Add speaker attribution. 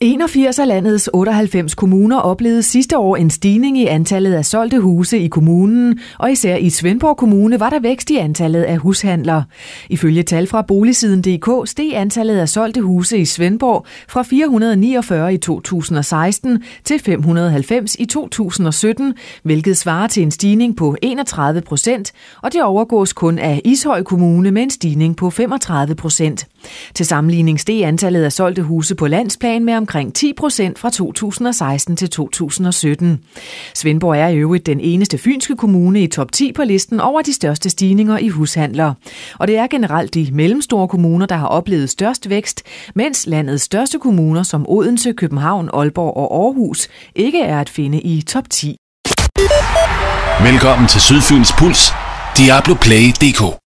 Speaker 1: 81 af landets 98 kommuner oplevede sidste år en stigning i antallet af solgte huse i kommunen, og især i Svendborg Kommune var der vækst i antallet af hushandler. Ifølge tal fra boligsiden.dk steg antallet af solgte huse i Svendborg fra 449 i 2016 til 590 i 2017, hvilket svarer til en stigning på 31 procent, og det overgås kun af Ishøj Kommune med en stigning på 35 procent. Til sammenligning steg antallet af solgte huse på landsplan med omkring 10 procent fra 2016 til 2017. Svendborg er i øvrigt den eneste fynske kommune i top 10 på listen over de største stigninger i hushandler. Og det er generelt de mellemstore kommuner, der har oplevet størst vækst, mens landets største kommuner som Odense, København, Aalborg og Aarhus ikke er at finde i top 10.
Speaker 2: Velkommen til Sydfyns Puls, Diablo Play DK.